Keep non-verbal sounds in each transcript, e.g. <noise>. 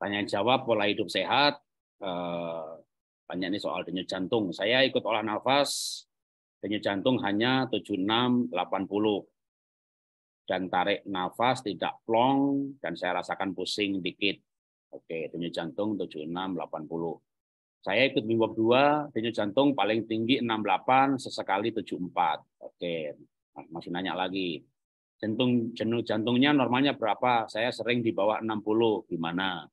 tanya jawab pola hidup sehat, banyak eh, ini soal denyut jantung. Saya ikut olah nafas, denyut jantung hanya 76 80 dan tarik nafas tidak plong dan saya rasakan pusing dikit. Oke, denyut jantung 76 80. Saya ikut bimbab 2, denyut jantung paling tinggi 68 sesekali 74. Oke. Nah, masih nanya lagi. Jantung jenuh jantungnya normalnya berapa? Saya sering di bawah 60. Gimana?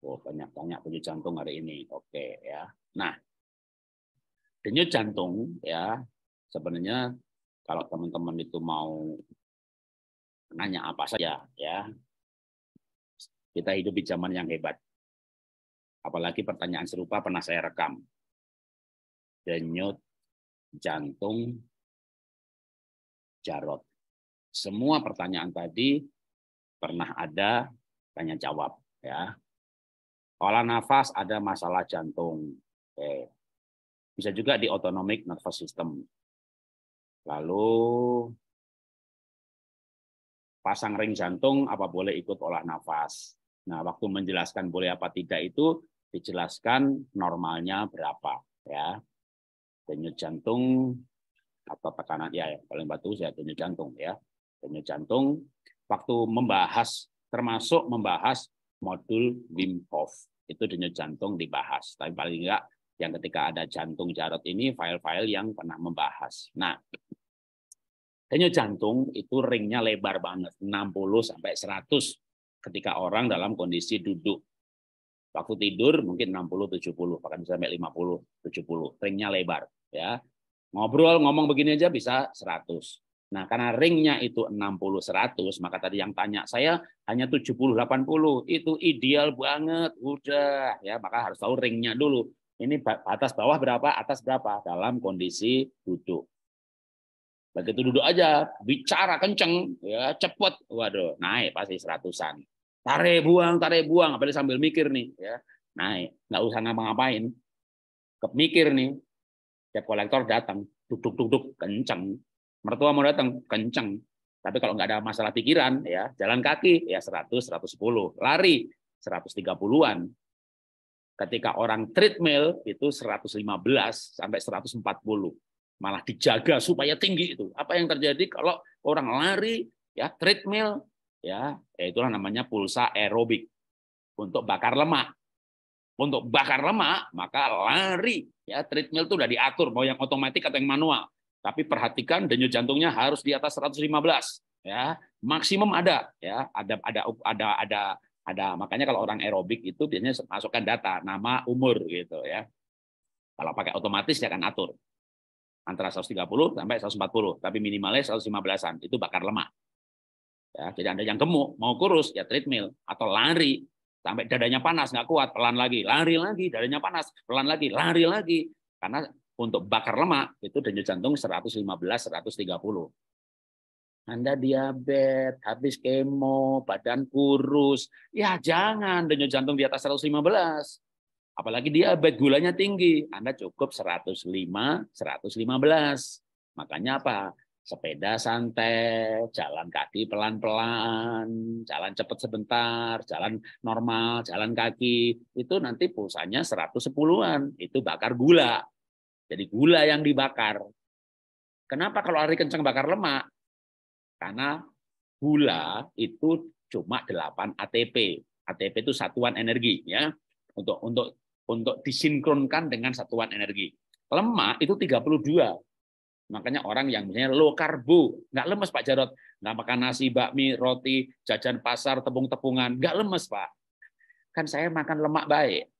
Oh, banyak-banyak denyut jantung hari ini. Oke, okay, ya. Nah, denyut jantung ya sebenarnya kalau teman-teman itu mau nanya apa saja ya. Kita hidup di zaman yang hebat. Apalagi pertanyaan serupa pernah saya rekam. Denyut jantung Jarot. Semua pertanyaan tadi pernah ada tanya jawab ya. Olah nafas ada masalah jantung. Oke. Bisa juga di autonomic nervous system. Lalu pasang ring jantung apa boleh ikut olah nafas. Nah, waktu menjelaskan boleh apa tidak itu dijelaskan normalnya berapa ya. Denyut jantung atau tekanan ya yang paling bagus ya denyut jantung ya. Denyut jantung waktu membahas termasuk membahas modul Wim Hof. Itu denyut jantung dibahas. Tapi paling enggak yang ketika ada jantung Jarot ini file-file yang pernah membahas. Nah, denyut jantung itu ringnya lebar banget, 60 sampai 100 ketika orang dalam kondisi duduk. Waktu tidur mungkin 60 70, bahkan bisa sampai 50 70. Ringnya lebar, ya. Ngobrol ngomong begini aja bisa 100. Nah, karena ringnya itu 60-100, maka tadi yang tanya saya hanya 70-80, itu ideal banget, udah. ya Maka harus tahu ringnya dulu. Ini batas bawah berapa, atas berapa, dalam kondisi duduk. Begitu duduk aja, bicara kenceng, ya cepet, waduh, naik pasti seratusan. Tarik buang, tarik buang, apalagi sambil mikir nih, ya naik. Nggak usah ngapa-ngapain, kepikir nih, tiap kolektor datang, duduk-duduk kenceng, mertua mau datang kenceng tapi kalau nggak ada masalah pikiran ya jalan kaki ya 100 110 lari 130-an ketika orang treadmill itu 115 sampai 140 malah dijaga supaya tinggi itu apa yang terjadi kalau orang lari ya treadmill ya, ya, itulah namanya pulsa aerobik untuk bakar lemak untuk bakar lemak maka lari ya treadmill itu sudah diatur mau yang otomatis atau yang manual tapi perhatikan denyut jantungnya harus di atas 115 ya. Maksimum ada ya, ada ada ada ada ada makanya kalau orang aerobik itu biasanya masukkan data nama umur gitu ya. Kalau pakai otomatis ya akan atur antara 130 sampai 140, tapi minimalnya 115-an itu bakar lemak. Ya, jadi Anda yang gemuk, mau kurus, ya treadmill atau lari sampai dadanya panas nggak kuat, pelan lagi, lari lagi, dadanya panas, pelan lagi, lari lagi. Karena untuk bakar lemak itu denyut jantung 115 130. Anda diabetes, habis kemo, badan kurus, ya jangan denyut jantung di atas 115. Apalagi diabetes gulanya tinggi, Anda cukup 105 115. Makanya apa? Sepeda santai, jalan kaki pelan-pelan, jalan cepat sebentar, jalan normal, jalan kaki, itu nanti pulsanya 110-an, itu bakar gula jadi gula yang dibakar. Kenapa kalau lari kencang bakar lemak? Karena gula itu cuma 8 ATP. ATP itu satuan energi ya. Untuk untuk untuk disinkronkan dengan satuan energi. Lemak itu 32. Makanya orang yang misalnya low karbo, nggak lemes Pak Jarot, nggak makan nasi, bakmi, roti, jajan pasar, tepung-tepungan, nggak lemes Pak. Kan saya makan lemak baik,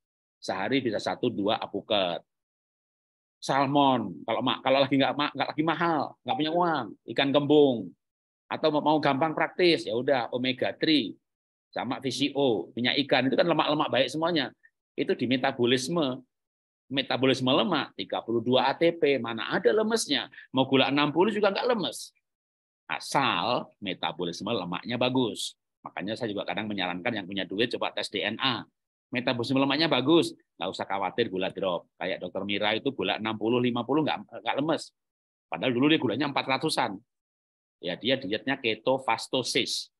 sehari bisa satu dua apuket salmon kalau kalau lagi nggak nggak lagi mahal nggak punya uang ikan kembung atau mau gampang praktis ya udah omega 3 sama VCO minyak ikan itu kan lemak-lemak baik semuanya itu di metabolisme metabolisme lemak 32 ATP mana ada lemesnya mau gula 60 juga nggak lemes asal metabolisme lemaknya bagus makanya saya juga kadang menyarankan yang punya duit coba tes DNA metabolisme lemaknya bagus, nggak usah khawatir gula drop. Kayak dokter Mira itu gula 60, 50 nggak, nggak lemes. Padahal dulu dia gulanya 400-an. Ya dia dietnya keto fastosis.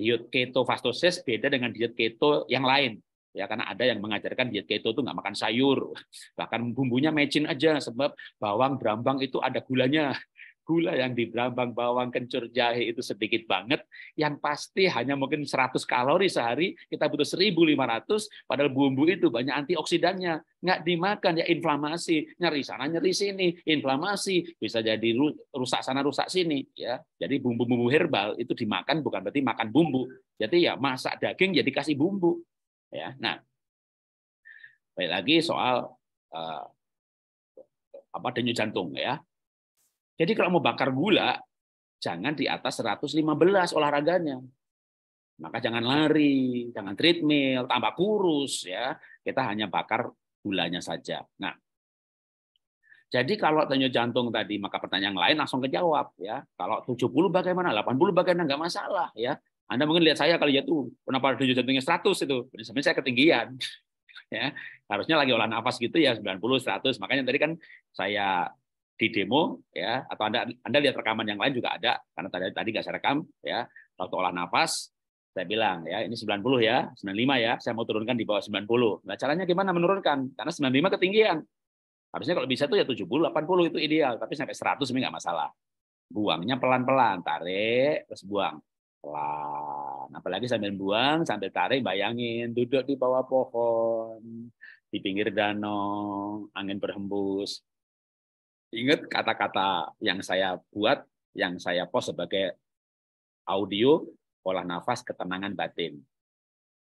Diet keto fastosis beda dengan diet keto yang lain. Ya karena ada yang mengajarkan diet keto itu nggak makan sayur, <laughs> bahkan bumbunya mecin aja sebab bawang brambang itu ada gulanya gula yang di brambang bawang kencur jahe itu sedikit banget, yang pasti hanya mungkin 100 kalori sehari, kita butuh 1500, padahal bumbu itu banyak antioksidannya. Nggak dimakan, ya inflamasi, nyeri sana nyeri sini, inflamasi, bisa jadi rusak sana rusak sini. ya Jadi bumbu-bumbu herbal itu dimakan bukan berarti makan bumbu. Jadi ya masak daging jadi ya kasih bumbu. ya Nah, baik lagi soal uh, apa denyut jantung ya jadi kalau mau bakar gula, jangan di atas 115 olahraganya. Maka jangan lari, jangan treadmill, tambah kurus ya. Kita hanya bakar gulanya saja. Nah, jadi kalau tanya jantung tadi, maka pertanyaan lain langsung kejawab ya. Kalau 70 bagaimana? 80 bagaimana? Enggak masalah ya. Anda mungkin lihat saya kali ya tuh, kenapa denyut jantungnya 100 itu? Sebenarnya saya ketinggian. <laughs> ya, harusnya lagi olah nafas gitu ya 90 100. Makanya tadi kan saya di demo ya atau anda anda lihat rekaman yang lain juga ada karena tadi tadi nggak saya rekam ya waktu olah nafas saya bilang ya ini 90 ya 95 ya saya mau turunkan di bawah 90 nah caranya gimana menurunkan karena 95 ketinggian harusnya kalau bisa tuh ya 70 80 itu ideal tapi sampai 100 ini nggak masalah buangnya pelan-pelan tarik terus buang pelan apalagi sambil buang sambil tarik bayangin duduk di bawah pohon di pinggir danau angin berhembus ingat kata-kata yang saya buat, yang saya post sebagai audio, olah nafas, ketenangan batin.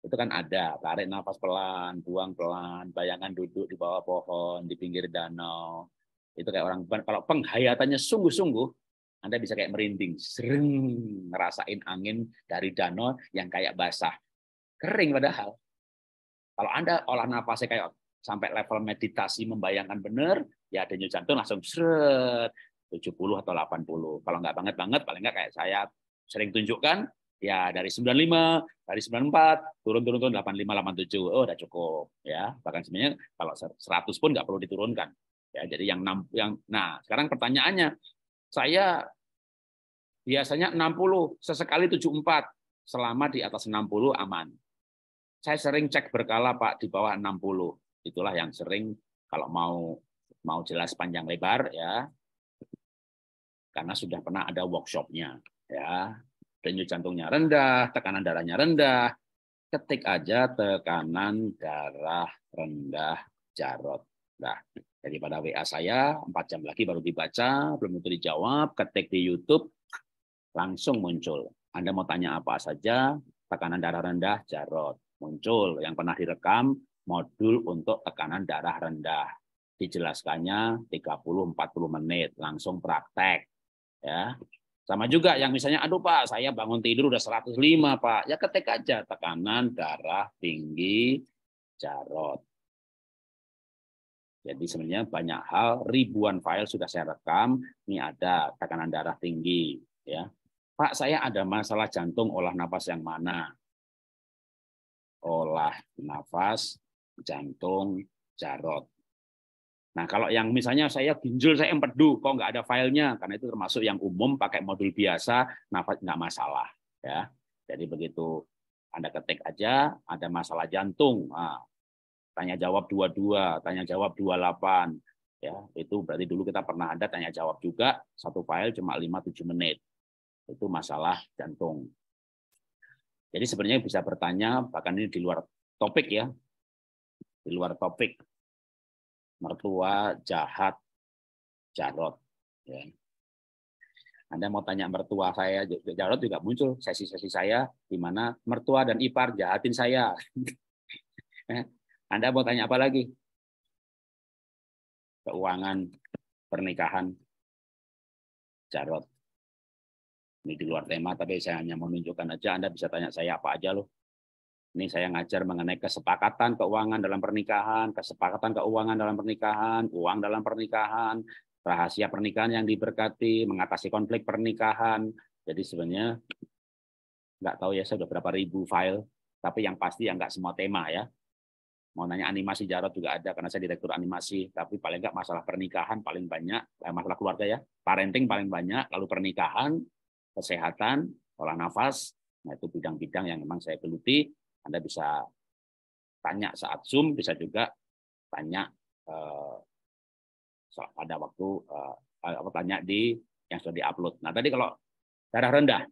Itu kan ada, tarik nafas pelan, buang pelan, bayangan duduk di bawah pohon, di pinggir danau. Itu kayak orang, kalau penghayatannya sungguh-sungguh, Anda bisa kayak merinding, sering ngerasain angin dari danau yang kayak basah. Kering padahal. Kalau Anda olah nafasnya kayak sampai level meditasi membayangkan benar, ya denyut jantung langsung seret 70 atau 80. Kalau nggak banget banget paling nggak kayak saya sering tunjukkan ya dari 95, dari 94 turun turun turun 85 87. Oh, udah cukup ya. Bahkan sebenarnya kalau 100 pun nggak perlu diturunkan. Ya, jadi yang 6 yang nah, sekarang pertanyaannya saya biasanya 60, sesekali 74 selama di atas 60 aman. Saya sering cek berkala Pak di bawah 60. Itulah yang sering kalau mau mau jelas panjang lebar ya karena sudah pernah ada workshopnya ya denyut jantungnya rendah tekanan darahnya rendah ketik aja tekanan darah rendah Jarot nah daripada WA saya empat jam lagi baru dibaca belum tentu dijawab ketik di YouTube langsung muncul Anda mau tanya apa saja tekanan darah rendah Jarot muncul yang pernah direkam modul untuk tekanan darah rendah dijelaskannya 30-40 menit langsung praktek ya sama juga yang misalnya aduh pak saya bangun tidur udah 105 pak ya ketik aja tekanan darah tinggi jarot jadi sebenarnya banyak hal ribuan file sudah saya rekam ini ada tekanan darah tinggi ya pak saya ada masalah jantung olah nafas yang mana olah nafas jantung jarot Nah, kalau yang misalnya saya ginjal saya empedu, kok nggak ada filenya, karena itu termasuk yang umum pakai modul biasa, nafas nggak masalah, ya. Jadi begitu Anda ketik aja, ada masalah jantung, nah, tanya jawab 22, tanya jawab 28, ya itu berarti dulu kita pernah ada tanya jawab juga satu file cuma 5-7 menit itu masalah jantung. Jadi sebenarnya bisa bertanya bahkan ini di luar topik ya, di luar topik mertua jahat jarot ya. Anda mau tanya mertua saya, Jarot juga muncul sesi-sesi saya di mana mertua dan ipar jahatin saya. <laughs> Eh, Anda mau tanya apa lagi? Keuangan, pernikahan, Jarot. Ini di luar tema, tapi saya hanya menunjukkan aja. Anda bisa tanya saya apa aja loh. Ini saya ngajar mengenai kesepakatan keuangan dalam pernikahan, kesepakatan keuangan dalam pernikahan, uang dalam pernikahan, rahasia pernikahan yang diberkati, mengatasi konflik pernikahan. Jadi sebenarnya nggak tahu ya saya udah berapa ribu file, tapi yang pasti yang nggak semua tema ya. Mau nanya animasi Jarot juga ada karena saya direktur animasi, tapi paling nggak masalah pernikahan paling banyak, eh, masalah keluarga ya, parenting paling banyak, lalu pernikahan, kesehatan, olah nafas, nah itu bidang-bidang yang memang saya geluti anda bisa tanya saat Zoom, bisa juga tanya eh, pada waktu eh, apa tanya di yang sudah diupload. Nah, tadi kalau darah rendah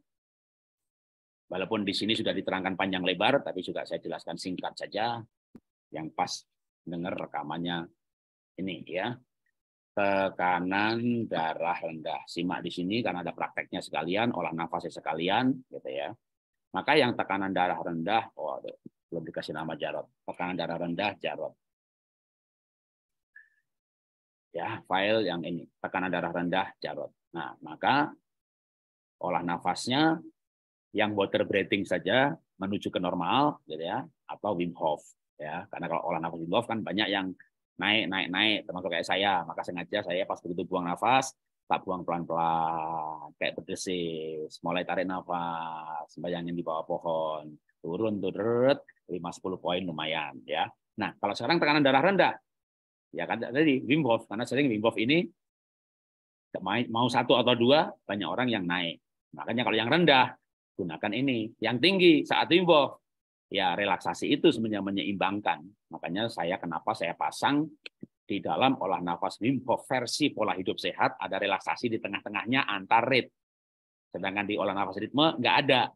walaupun di sini sudah diterangkan panjang lebar tapi juga saya jelaskan singkat saja yang pas dengar rekamannya ini ya tekanan darah rendah. Simak di sini karena ada prakteknya sekalian, olah nafasnya sekalian, gitu ya. Maka yang tekanan darah rendah, oh aduh, belum dikasih nama Jarod. Tekanan darah rendah Jarod. Ya, file yang ini, tekanan darah rendah Jarod. Nah, maka olah nafasnya yang water breathing saja menuju ke normal gitu ya atau Wim Hof ya karena kalau olah nafas Wim Hof kan banyak yang naik naik naik termasuk kayak saya maka sengaja saya pas begitu buang nafas tak buang pelan-pelan, kayak berdesis, mulai tarik nafas, bayangin di bawah pohon, turun turut 5-10 poin lumayan ya. Nah, kalau sekarang tekanan darah rendah, ya kan tadi Wim Hof, karena sering Wim Hof ini mau satu atau dua, banyak orang yang naik. Makanya kalau yang rendah, gunakan ini. Yang tinggi, saat Wim Hof, ya relaksasi itu sebenarnya menyeimbangkan. Makanya saya kenapa saya pasang di dalam olah nafas Wim Hof versi pola hidup sehat ada relaksasi di tengah-tengahnya antar rit. Sedangkan di olah nafas ritme nggak ada.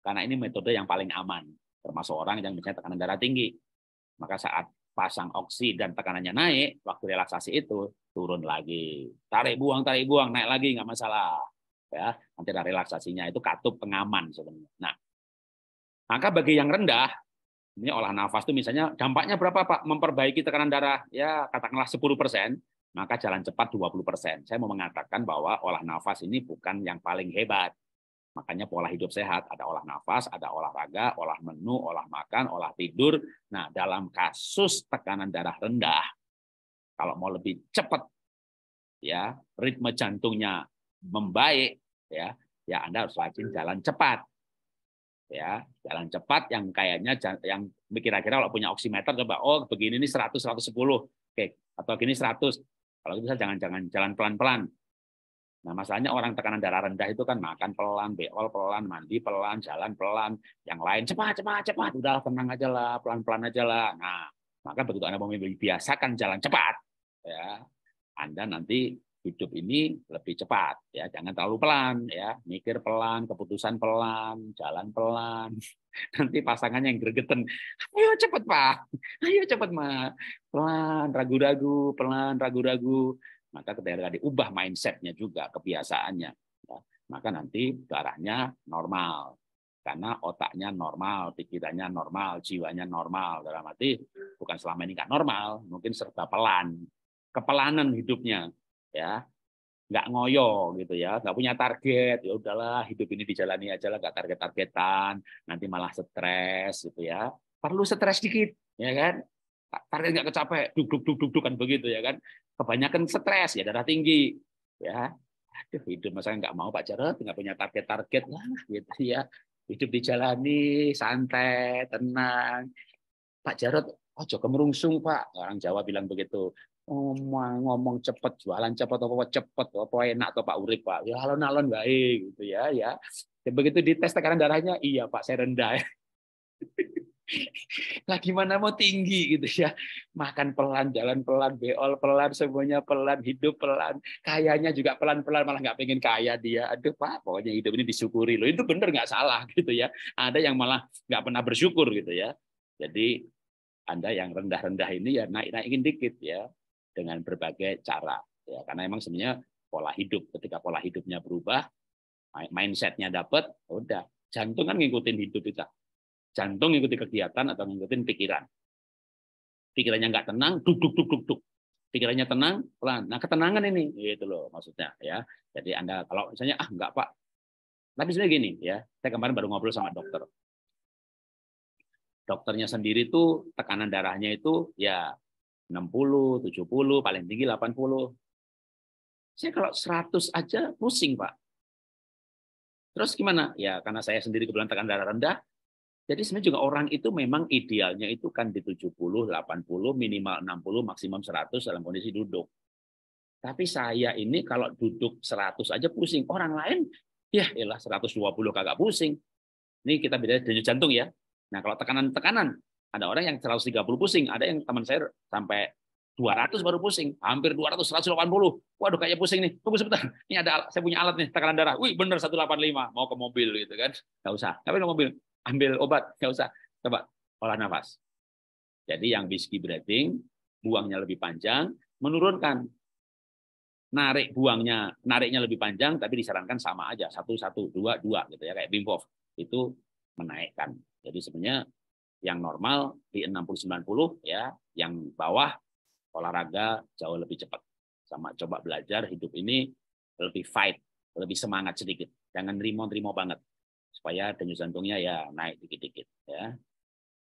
Karena ini metode yang paling aman. Termasuk orang yang misalnya tekanan darah tinggi. Maka saat pasang oksi dan tekanannya naik, waktu relaksasi itu turun lagi. Tarik buang, tarik buang, naik lagi nggak masalah. Ya, nanti ada relaksasinya itu katup pengaman sebenarnya. Nah, maka bagi yang rendah ini olah nafas itu misalnya dampaknya berapa Pak memperbaiki tekanan darah ya katakanlah 10 persen maka jalan cepat 20 persen. Saya mau mengatakan bahwa olah nafas ini bukan yang paling hebat. Makanya pola hidup sehat ada olah nafas, ada olahraga, olah menu, olah makan, olah tidur. Nah dalam kasus tekanan darah rendah, kalau mau lebih cepat ya ritme jantungnya membaik ya ya Anda harus rajin jalan cepat ya jalan cepat yang kayaknya yang kira-kira kalau punya oximeter coba oh begini ini 100 110 oke atau gini 100 kalau bisa jangan-jangan jalan pelan-pelan nah masalahnya orang tekanan darah rendah itu kan makan pelan beol pelan mandi pelan jalan pelan yang lain cepat cepat cepat udah tenang aja lah pelan-pelan aja lah nah maka begitu anda biasakan jalan cepat ya anda nanti hidup ini lebih cepat ya jangan terlalu pelan ya mikir pelan keputusan pelan jalan pelan <laughs> nanti pasangannya yang gregetan ayo cepet pak ayo cepet ma pelan ragu-ragu pelan ragu-ragu maka ketika diubah mindsetnya juga kebiasaannya ya, maka nanti darahnya normal karena otaknya normal, pikirannya normal, jiwanya normal. Dalam arti bukan selama ini nggak normal, mungkin serba pelan, kepelanan hidupnya ya nggak ngoyo gitu ya, nggak punya target, ya udahlah hidup ini dijalani aja lah, nggak target-targetan, nanti malah stres gitu ya. Perlu stres dikit, ya kan? Target nggak kecapek, duduk duduk duk kan begitu ya kan? Kebanyakan stres ya darah tinggi, ya. Aduh, hidup masa nggak mau Pak Jarod, nggak punya target-target lah gitu ya. Hidup dijalani santai, tenang. Pak Jarod, oh oh, kemerungsung Pak, orang Jawa bilang begitu ngomong oh, ngomong cepet jualan cepet apa cepet apa enak atau pak urip pak ya halon halon baik gitu ya ya dan ya, begitu dites tekanan darahnya iya pak saya rendah <laughs> lah gimana mau tinggi gitu ya makan pelan jalan pelan beol pelan semuanya pelan hidup pelan kayanya juga pelan pelan malah nggak pengen kaya dia aduh pak pokoknya hidup ini disyukuri loh itu bener nggak salah <laughs> gitu ya ada yang malah nggak pernah bersyukur gitu ya jadi anda yang rendah rendah ini ya naik naikin dikit ya dengan berbagai cara. Ya, karena memang sebenarnya pola hidup. Ketika pola hidupnya berubah, mindsetnya dapat, ya udah. Jantung kan ngikutin hidup kita. Jantung ngikuti kegiatan atau ngikutin pikiran. Pikirannya nggak tenang, duk duk duk duk duk. Pikirannya tenang, pelan. Nah ketenangan ini, gitu loh maksudnya ya. Jadi anda kalau misalnya ah nggak pak, tapi sebenarnya gini ya, saya kemarin baru ngobrol sama dokter. Dokternya sendiri tuh tekanan darahnya itu ya 60, 70, paling tinggi 80. Saya kalau 100 aja pusing, Pak. Terus gimana? Ya karena saya sendiri kebetulan tekanan darah rendah, jadi sebenarnya juga orang itu memang idealnya itu kan di 70, 80, minimal 60, maksimum 100 dalam kondisi duduk. Tapi saya ini kalau duduk 100 aja pusing. Orang lain, ya elah 120 kagak pusing. Ini kita beda denyut jantung ya. Nah kalau tekanan-tekanan, ada orang yang 130 pusing, ada yang teman saya sampai 200 baru pusing, hampir 200, 180. Waduh kayak pusing nih. Tunggu sebentar. Ini ada saya punya alat nih tekanan darah. Wih, bener 185. Mau ke mobil gitu kan. Gak usah. Tapi ke mobil ambil obat, gak usah. Coba olah nafas. Jadi yang whiskey breathing, buangnya lebih panjang, menurunkan narik buangnya, nariknya lebih panjang, tapi disarankan sama aja satu satu dua dua gitu ya kayak Bimbof. itu menaikkan. Jadi sebenarnya yang normal di 60-90 ya, yang bawah olahraga jauh lebih cepat. Sama coba belajar hidup ini lebih fight, lebih semangat sedikit. Jangan rimo-rimo banget supaya denyut jantungnya ya naik dikit-dikit ya.